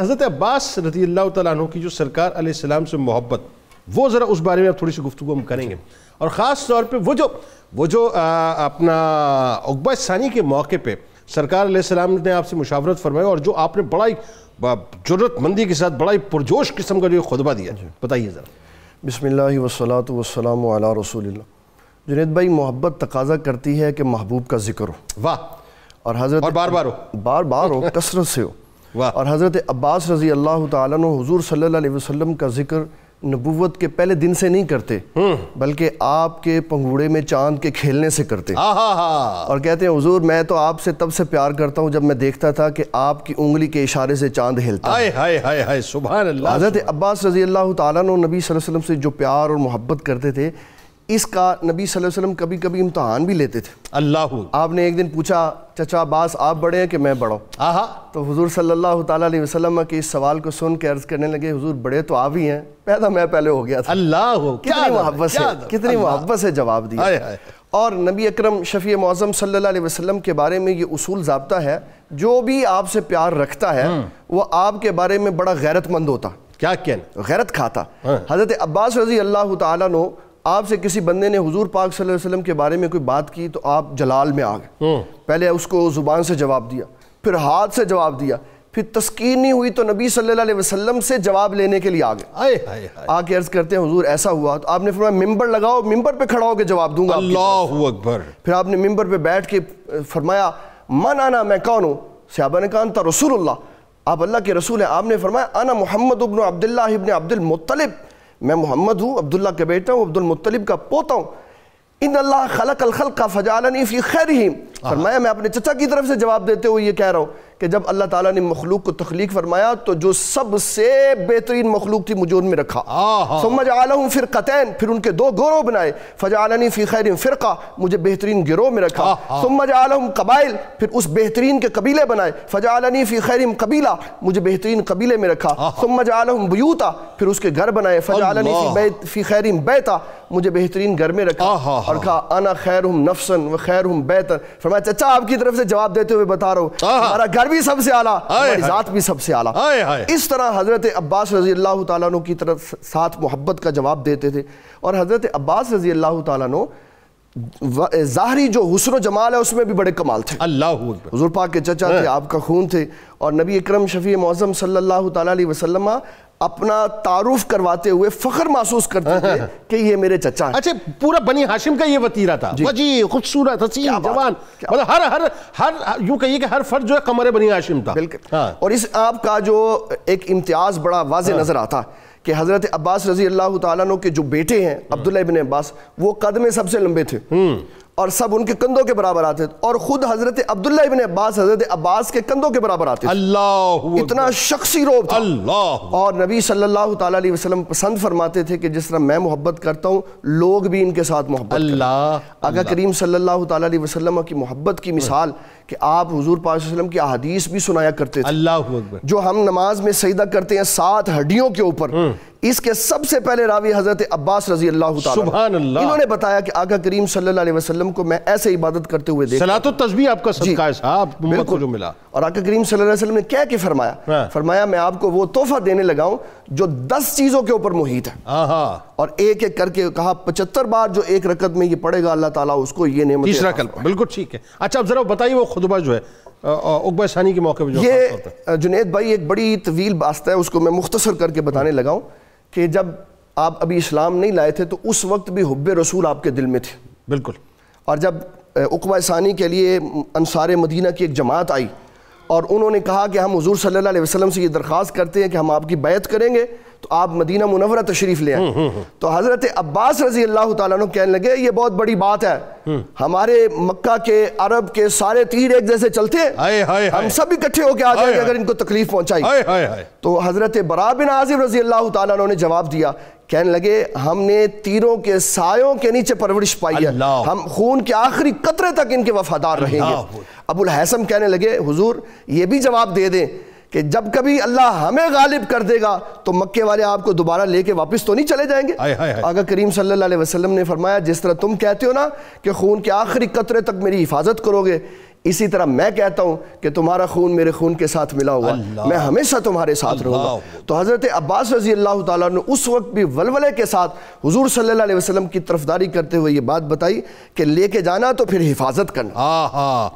हज़रत अब्बास रजी अल्लाह तु की जो सरकार सलाम से मोहब्बत वो ज़रा उस बारे में आप थोड़ी सी गुफ्तु हम करेंगे और ख़ास तौर पर वो जो वो जो आ, अपना उकबा सानी के मौके पर सरकार सलाम ने आपसे मुशावरत फरमाई और जो आपने बड़ा ही जरूरतमंदी के साथ बड़ा ही पुरजोश किस्म का जो खुतबा दिया बताइए ज़रा बिसमिल्ल वसलात वसलाम अला रसूल जुनेद भाई मोहब्बत तकाजा करती है कि महबूब का जिक्र हो वाह और हजरत और बार बार हो बार बार हो कसरत से हो और हज़रत अब्बास रज़ी अल्लाह तजूर सल्ला वसम का जिक्र नबूवत के पहले दिन से नहीं करते हम्म। बल्कि आपके पंगूड़े में चांद के खेलने से करते और कहते हैं हजूर मैं तो आपसे तब से प्यार करता हूँ जब मैं देखता था कि आपकी उंगली के इशारे से चांद हिलता है हाय हाय हाय सुबह हज़रत अब्बास रजी अल्लाह तबी वसल्लम से जो प्यार और मोहब्बत करते थे इसका नबी सल्लल्लाहु अलैहि वसल्लम कभी कभी इम्तहान भी लेते थे अल्लाह आपने एक दिन पूछा चचा बास आप बड़े हैं कि मैं बड़ा आहा तो हुजूर सल्लल्लाहु अलैहि वसल्लम के इस सवाल को सुन के अर्ज करने लगे हुजूर बड़े तो आप ही हैं पैदा मैं पहले हो गया था अल्लाह हो कितनी मोहब्बत से कितनी मोहब्बत से जवाब दिया आए आए। और नबी अकरम शफी मौज़म सल्लल्लाहु अलैहि वसल्लम के बारे में ये उसूल जबता है जो भी आपसे प्यार रखता है हम्म। वो आपके बारे में बड़ा गैरतमंद होता क्या कहना गैरत खाता हाँ। हज़रत अब्बास रजी अल्लाह तु आपसे किसी बंदे ने हुजूर पाक सल्लल्लाहु अलैहि वसल्लम के बारे में कोई बात की तो आप जलाल में आ गए हम्म। पहले उसको ज़ुबान से जवाब दिया फिर हाथ से जवाब दिया फिर तस्कीन नहीं हुई तो नबी सल्लल्लाहु अलैहि वसल्लम से जवाब लेने के लिए आ गए आके अर्ज करते हैं हुजूर ऐसा हुआ तो आपने फरमाया मिंबर लगाओ मिंबर पे खड़ा होकर जवाब दूंगा अल्लाह अकबर फिर आपने मिंबर पे बैठ के फरमाया मन आना मैं कौन हूँ सहाबा ने कहा रसूलुल्लाह आप अल्लाह के रसूल हैं आपने फरमाया आना मोहम्मद इब्न अब्दुल्लाह इब्न अब्दुल मुत्तलिब मैं मोहम्मद हूँ अब्दुल्ला का बेटा हूँ अब्दुल मुत्तलिब का पोता हूँ इन अल्लाह खलक अलखल का फजालनी फ़ी खैर ही फरमाया मैं अपने चचा की तरफ से जवाब देते हुए ये कह रहा हूँ कि जब अल्लाह ताला ने मखलूक को तख्लीक फरमाया तो जो सबसे बेहतरीन मखलूक थी मुझे उनमें रखा समझ हूँ फिर कतैन फिर उनके दो गोरों बनाए फजालनी फ़ी खैर फ़िरका मुझे बेहतरीन गिरोह में रखा समझ आलम कबाइल फिर उस बेहतरीन के कबीले बनाए फजालनी फ़ी खैर कबीला मुझे बेहतरीन कबीले में रखा समझ आलम बयूता फिर उसके घर बनाए फजालनी फ़ी खैर बैता मुझे बेहतरीन घर में रखा और हाँ। कहा अना खैर हम नफसन व खैर हम बेहतर मैं चाचा अच्छा, अच्छा, आपकी तरफ से जवाब देते हुए बता रहा हूँ हाँ, हाँ। हमारा घर भी सबसे आला हमारी ज़ात भी सबसे आला इस तरह हज़रत अब्बास रजी अल्लाह तु की तरफ साथ मोहब्बत का जवाब देते थे और हज़रत अब्बास रजी अल्लाह तुम ज़ाहरी जो हुसन जमाल है उसमें भी बड़े कमाल थे अल्लाह हजूर पाक के चचा थे हाँ। आपका खून थे और नबी इक्रम शफी मौजम सल्ला वसलम अपना तारुफ करवाते हुए फख्र महसूस करते हाँ, हाँ। थे कि ये मेरे चचा अच्छा पूरा बनी हाशिम का ये वतीरा था जी खूबसूरत जवान मतलब हर हर हर यूं कहिए कि हर फर्ज जो है कमर बनी हाशिम था बिल्कुल हाँ। और इस आपका जो एक इम्तियाज बड़ा वाज हाँ। नजर आता है कि हज़रत अब्बास रजी अल्लाह तु के जो बेटे हैं अब्दुल्ला इबन अब्बास वो कद में सबसे लंबे थे हम्म। और सब उनके कंधों के बराबर आते थे और खुद हजरत अब्दुल्ला इबन अब्बास हजरत अब्बास के कंधों के बराबर आते अल्लाह इतना शख्सी रोब था अल्लाह और नबी सल्लल्लाहु अलैहि वसल्लम पसंद फरमाते थे कि जिस तरह मैं मोहब्बत करता हूँ लोग भी इनके साथ मोहब्बत अल्लाह आगा करीम सल्लल्लाहु अलैहि वसल्लम की मोहब्बत की मिसाल कि आप हजूर पाक की अदीस भी सुनाया करते थे अल्लाह जो हम नमाज में सजदा करते हैं सात हड्डियों के ऊपर हम्म। इसके सबसे पहले रावी हजरत अब्बास रजी अल्लाह इन्होंने बताया कि आका करीम सल्लल्लाहु अलैहि वसल्लम को मैं ऐसे इबादत करते हुए देखा तो तस्बी आपका बिल्कुल जो मिला और आका करीम सल्लल्लाहु अलैहि वसल्लम ने क्या के फरमाया हाँ। फरमाया मैं आपको वो तोहफा देने लगा जो दस चीज़ों के ऊपर मुहित है और एक एक करके कहा पचहत्तर बार जो एक रकत में ये पड़ेगा अल्लाह ताला उसको ये नियम बिल्कुल ठीक है अच्छा अब जरा बताइए वो खुतबा जो है उकबा सानी के मौके पर ये जुनेद भाई एक बड़ी तवील वास्ता है उसको मैं मुख्तसर करके बताने लगा हूँ कि जब आप अभी इस्लाम नहीं लाए थे तो उस वक्त भी हब रसूल आपके दिल में थे बिल्कुल और जब उकबा सानी के लिए अनसार मदीना की एक जमात आई और उन्होंने कहा कि हम हजूर सल्ला वसलम से ये दरख्वास्त करते हैं कि हम आपकी बैत करेंगे तो आप मदीना मुनवरा तशरीफ़ ले आए हम्म, हम्म, हम्म। तो हज़रत अब्बास रजी अल्लाह तुम कहने लगे ये बहुत बड़ी बात है हमारे मक्का के अरब के सारे तीर एक जैसे चलते हम सब इकट्ठे होकर आ जाएंगे अगर इनको तकलीफ पहुंचाई तो हज़रत बरा बिन आजिम रजी अल्लाह तुमने ने जवाब दिया कहने लगे हमने तीरों के सायों के नीचे परवरिश पाई है हम खून के आखिरी कतरे तक इनके वफादार रहेंगे अबुल हैसम कहने लगे हुजूर ये भी जवाब दे दें कि जब कभी अल्लाह हमें गालिब कर देगा तो मक्के वाले आपको दोबारा लेके वापस तो नहीं चले जाएंगे आए, आए, आए। आगा करीम सल्लल्लाहु अलैहि वसल्लम ने फरमाया जिस तरह तुम कहते हो ना कि खून के आखिरी कतरे तक मेरी हिफाजत करोगे इसी तरह मैं कहता हूं कि तुम्हारा खून मेरे खून के साथ मिला हुआ मैं हमेशा तुम्हारे साथ रहूंगा तो हज़रत अब्बास रजी अल्लाह ताला ने उस वक्त भी वलवले के साथ हुजूर सल्लल्लाहु अलैहि वसल्लम की तरफदारी करते हुए ये बात बताई कि लेके जाना तो फिर हिफाजत करना